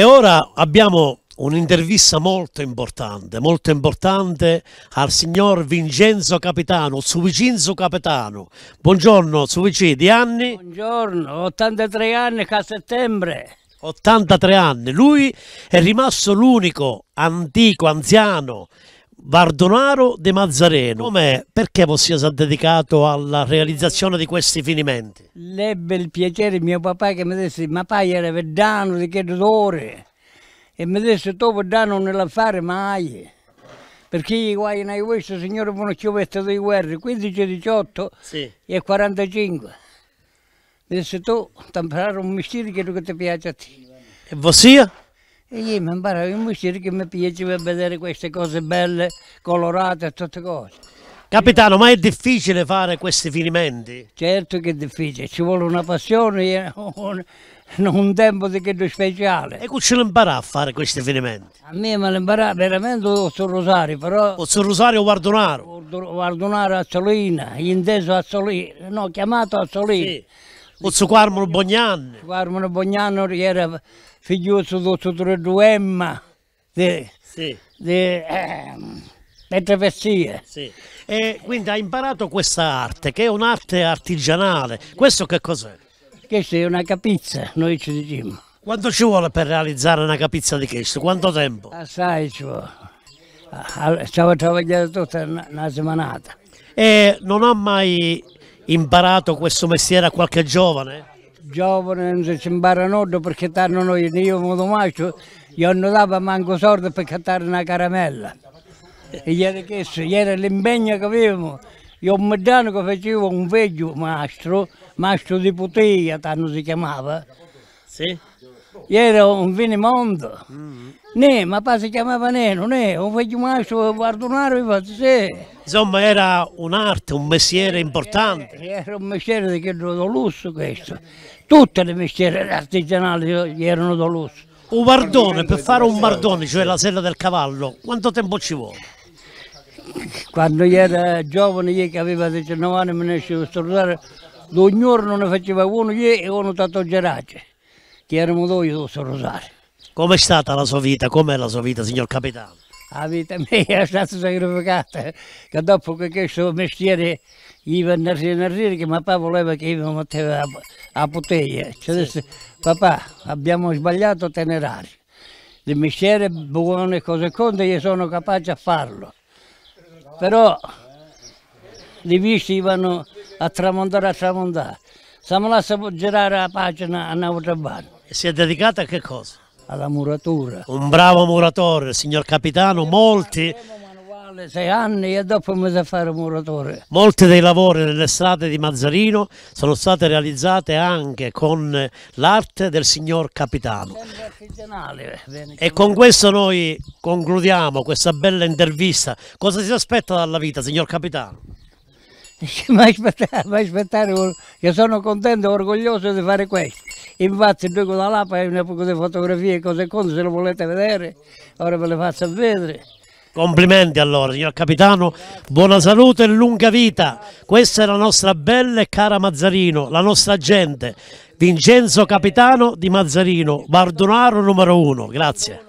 E ora abbiamo un'intervista molto importante, molto importante al signor Vincenzo Capitano, Suvicinzo Capitano. Buongiorno Suvici, di anni? Buongiorno, 83 anni a settembre. 83 anni, lui è rimasto l'unico antico, anziano Vardonaro De Mazzareno. Com'è? Perché Possia si è dedicato alla realizzazione di questi finimenti? L'ebbe il piacere mio papà che mi disse, ma pai era verdano di che odore? E mi disse, tu verdano non la fare mai. Perché i guai in questo signore buono ciovetta di guerra, 15, 18 sì. e 45. Mi disse tu, ti imparare un mestiere che ti piace a te. E Possia? E io mi imparavo in musica che mi piaceva vedere queste cose belle, colorate e tutte cose. Capitano, ma è difficile fare questi finimenti? Certo che è difficile, ci vuole una passione, un, un tempo di che speciale. E come ce l'imparà a fare questi finimenti? A me me l'imparà veramente Ozzo Rosario, però... Ozzo Rosario Guardonaro? Guardonaro Azzolina, inteso Azzolina, no, chiamato Azzolina. Sì. O su Carmolo Bognano? Su Bognano era figlio del suo Treduemma. Sì. Di, eh, le Sì. E quindi ha imparato questa arte, che è un'arte artigianale. Questo che cos'è? Questa è una capizza, noi ci diciamo. Quanto ci vuole per realizzare una capizza di questo? Quanto tempo? Assai ah, ci vuole. Ah, stavo lavorando tutta una, una settimana. E non ha mai imparato questo mestiere a qualche giovane? Giovane non si impara nulla perché tanto noi, io mi domaccio, gli hanno dato manco sordi per cattare una caramella. E gli era chiesto, gli era l'impegno che avevamo. Io un mediano che facevo un vecchio maestro, maestro di putea, tanto si chiamava. Sì era un finimondo. Mm. Mm-hmm. ma poi si chiamava Neno, ne, un vecchio maestro guardonare, infatti, sì. Insomma, era un'arte, un mestiere importante. Era, eh, era un mestiere di credo, lusso questo. Tutte le mestiere artigianali erano da lusso. Un bardone, per fare un bardone, cioè la sella del cavallo, quanto tempo ci vuole? Quando io era giovane, io che avevo 19 anni, me ne uscivo a studiare, ogni giorno ne faceva uno io e uno tattogerace che erano noi rosso rosario. Com'è stata la sua vita? Com'è la sua vita, signor capitano? La vita mia è stata sacrificata, che dopo che questo mestiere iva a arrivo, che papà voleva che io mi metteva a, a bottiglia. Cioè, disse, papà, abbiamo sbagliato a tenerare. Il mestiere buono e cose conte, io sono capace a farlo. Però i visti vanno a tramontare, a tramontare. Siamo là a girare la pagina a un'altra si è dedicata a che cosa? Alla muratura. Un bravo muratore, signor capitano, molti... Sei anni e dopo mi sa fare muratore. Molti dei lavori nelle strade di Mazzarino sono state realizzate anche con l'arte del signor capitano. Eh, e con questo noi concludiamo questa bella intervista. Cosa si aspetta dalla vita, signor capitano? Mai aspettare, mai aspettare, io sono contento e orgoglioso di fare questo. Infatti noi con la lapa abbiamo poche fotografie e cose con, se lo volete vedere, ora ve le faccio vedere. Complimenti allora, signor capitano, buona salute e lunga vita. Questa è la nostra bella e cara Mazzarino, la nostra gente. Vincenzo Capitano di Mazzarino, Bardonaro numero uno, grazie.